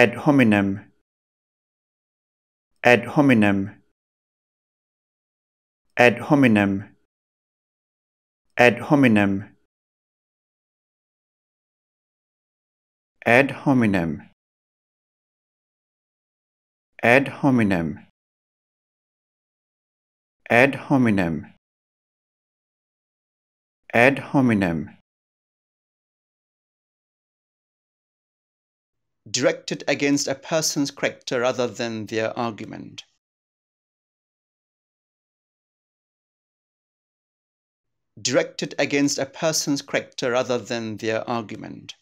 ad hominem ad hominem ad hominem ad hominem ad hominem ad hominem ad hominem ad hominem directed against a person's character rather than their argument. Directed against a person's character rather than their argument.